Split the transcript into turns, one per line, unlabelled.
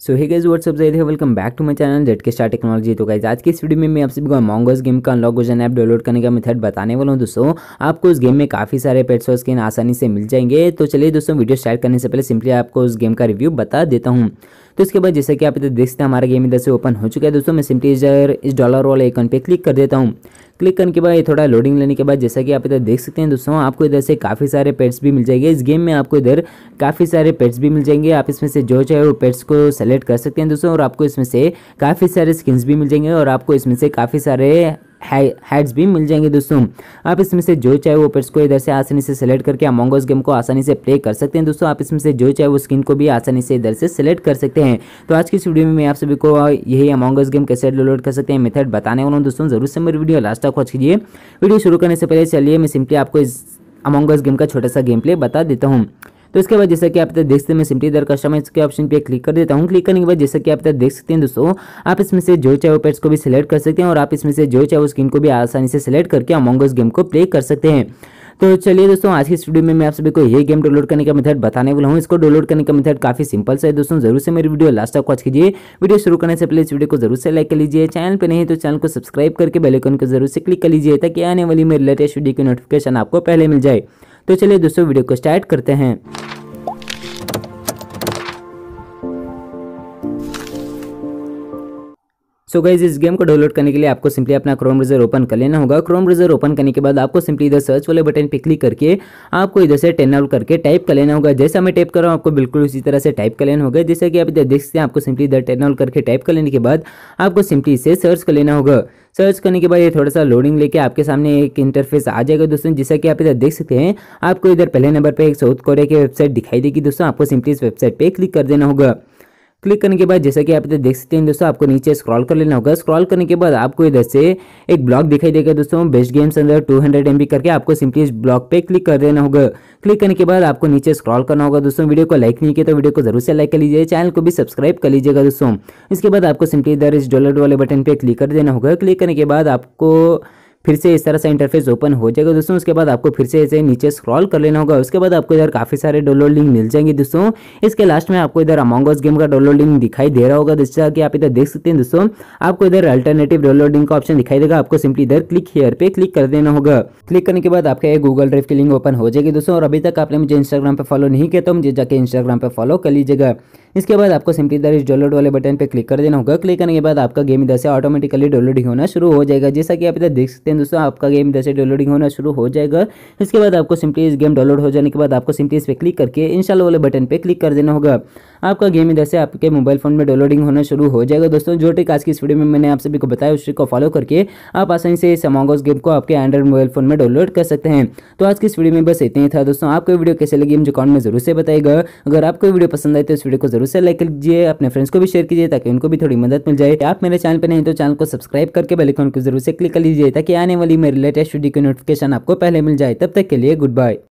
सो hey guys what's up है welcome back to my channel Jet के star technology तो guys आज की इस वीडियो में मैं आप सभी को मॉन्गोस गेम का अनलॉक वर्जन ऐप डाउनलोड करने का मेथड बताने वाला हूँ दोस्तों आपको उस गेम में काफ़ी सारे पेट्स और स्किन आसानी से मिल जाएंगे तो चलिए दोस्तों वीडियो स्टार्ट करने से पहले सिंपली आपको उस गेम का रिव्यू बता देता हूँ तो इसके बाद जैसे कि आप इधर देख सकते हैं हमारा गेम इधर से ओपन हो चुका है दोस्तों मैं सिंपली इस डॉलर वाले आइकन पर क्लिक कर देता हूँ क्लिक करने के बाद थोड़ा लोडिंग लेने के बाद जैसा कि आप इधर देख सकते हैं दोस्तों आपको इधर से काफ़ी सारे पेट्स भी मिल जाएंगे इस गेम में आपको इधर काफ़ी सारे पेट्स भी मिल जाएंगे आप इसमें से जो चाहे वो पेट्स को सेलेक्ट कर सकते हैं दोस्तों और आपको इसमें से काफ़ी सारे स्किन्स भी मिल जाएंगे और आपको इसमें से काफ़ी सारे हेड्स भी मिल जाएंगे दोस्तों आप इसमें से जो चाहे वो पेट्स को इधर से आसानी से सेलेक्ट करके अमोंगस गेम को आसानी से प्ले कर सकते हैं दोस्तों आप इसमें से जो चाहे वो स्किन को भी आसानी से इधर से सेलेक्ट कर सकते हैं तो आज की इस वीडियो में मैं आप सभी को यही अमोंगस गेम कैसे डाउनलोड कर सकते हैं मेथड बताने वाला हूँ दोस्तों जरूर से मेरी वीडियो लास्ट तक वॉच कीजिए वीडियो शुरू करने से पहले चलिए मैं सिंपली आपको इस अमोंगस गेम का छोटा सा गेम प्ले बता देता हूँ तो इसके बाद जैसा कि आप देख सकते हैं सिमटी दर कस्टमर कस्टमाइज के ऑप्शन पे क्लिक कर देता हूँ क्लिक करने के बाद जैसा कि आप देख सकते हैं दोस्तों आप इसमें से जो चाहे पेट्स को भी सिलेक्ट कर सकते हैं और आप इसमें से जो चाहे स्किन को भी आसानी से सिलेक्ट करके अमोंगस गेम को प्ले कर सकते हैं तो चलिए दोस्तों आज की स्टूडियो में मैं आप सभी को ये गेम डाउनलोड करने का मेथड बताने वाला हूँ इसको डाउनलोड करने का मेथड काफी सिंपल सा है दोस्तों जरूर से मेरी वीडियो लास्ट तक वॉच कीजिए वीडियो शुरू करने से पहले इस वीडियो को जरूर से लाइक कर लीजिए चैनल पर नहीं तो चैनल को सब्सक्राइब करके बेलाइकन को जरूर से क्लिक कर लीजिए ताकि आने वाली मेरी लेटेस्ट वीडियो की नोटिफिकेशन आपको पहले मिल जाए तो चलिए दोस्तों वीडियो को स्टार्ट करते हैं सो गाइज इस गेम को डाउनलोड करने के लिए आपको सिंपली अपना क्रोम ब्राउज़र ओपन कर लेना होगा क्रोम ब्राउज़र ओपन करने के बाद आपको सिंपली इधर सर्च वाले बटन पे क्लिक करके आपको इधर से टेन आउट करके टाइप कर लेना होगा जैसा मैं टाइप कर रहा हूँ आपको बिल्कुल उसी तरह से टाइप कर लेना होगा जैसा कि आप इधर देख सकते हैं आपको सिंपली इधर टेन आउट करके टाइप कर लेने के बाद आपको सिंपली इसे सर्च कर लेना होगा सर्च करने के बाद ये थोड़ा सा लोडिंग लेके आपके सामने एक इंटरफेस आ जाएगा दोस्तों जैसा कि आप इधर देख सकते हैं आपको इधर पहले नंबर पर एक साउथ कोरिया की वेबसाइट दिखाई देगी दोस्तों आपको सिंपली इस वेबसाइट पर क्लिक कर देना होगा क्लिक करने के बाद जैसा कि आप इधर देख सकते हैं दोस्तों आपको नीचे स्क्रॉल कर लेना होगा स्क्रॉल करने के बाद आपको इधर से एक ब्लॉग दिखाई देगा दोस्तों बेस्ट गेम्स अंदर टू हंड्रेड करके आपको सिंपली इस ब्लॉग पे क्लिक कर देना होगा क्लिक करने के बाद आपको नीचे स्क्रॉल करना होगा दोस्तों वीडियो को लाइक नहीं किया तो वीडियो को जरूर से लाइक कर लीजिए चैनल को भी सब्सक्राइब कर लीजिएगा दोस्तों इसके बाद आपको सिंपली इधर इस डॉलर वाले बटन पर क्लिक कर देना होगा क्लिक करने के बाद आपको फिर से इस तरह से इंटरफेस ओपन हो जाएगा दोस्तों उसके बाद आपको फिर से इसे नीचे स्क्रॉल कर लेना होगा उसके बाद आपको इधर काफ़ी सारे डाउनलोड लिंक मिल जाएंगे दोस्तों इसके लास्ट में आपको इधर अमोंगस गेम का डाउनलोड लिंक दिखाई दे रहा होगा तरह कि आप इधर देख सकते हैं दोस्तों आपको इधर अल्टरनेटिव डाउनलोडिंग का ऑप्शन दिखाई देगा आपको सिंपली इधर क्लिक हेयर पे क्लिक कर देना होगा क्लिक करने के बाद आपका एक गूगल ड्राइव की लिंक ओपन हो जाएगी दोस्तों और अभी तक आपने मुझे इंस्टाग्राम पर फॉलो नहीं किया तो मुझे जाकर इंस्टाग्राम पर फॉलो कर लीजिएगा इसके बाद आपको सिंपली इधर इस डाउनलोड वाले बटन पर क्लिक कर देना होगा क्लिक करने के बाद आपका गेम इधर से ऑटोमेटिकली डाउनलोड होना शुरू हो जाएगा जैसा कि आप इधर देख सकते हैं हैं दोस्तों आपका गेम जैसे डाउनलोडिंग होना शुरू हो जाएगा इसके बाद आपको सिंपली इस गेम डाउनलोड हो जाने के बाद आपको सिंपली इस पर क्लिक करके इंस्टॉल वाले बटन पर क्लिक कर देना होगा आपका गेम जैसे आपके मोबाइल फोन में डाउनलोडिंग होना शुरू हो जाएगा दोस्तों जो ट्रिक आज की इस वीडियो में मैंने आप सभी को बताया उस ट्रिक को फॉलो करके आप आसानी से इस अमोंगोस गेम को आपके एंड्रॉइड मोबाइल फोन में डाउनलोड कर सकते हैं तो आज की इस वीडियो में बस इतना ही था दोस्तों आपको वीडियो कैसे लगी मुझे कॉमेंट में जरूर से बताएगा अगर आपको वीडियो पसंद आए तो इस वीडियो को जरूर से लाइक कीजिए अपने फ्रेंड्स को भी शेयर कीजिए ताकि उनको भी थोड़ी मदद मिल जाए आप मेरे चैनल पर नहीं तो चैनल को सब्सक्राइब करके बेलाइकॉन को जरूर से क्लिक कर लीजिए ताकि आने वाली मेरी लेटेस्ट वीडियो की नोटिफिकेशन आपको पहले मिल जाए तब तक के लिए गुड बाय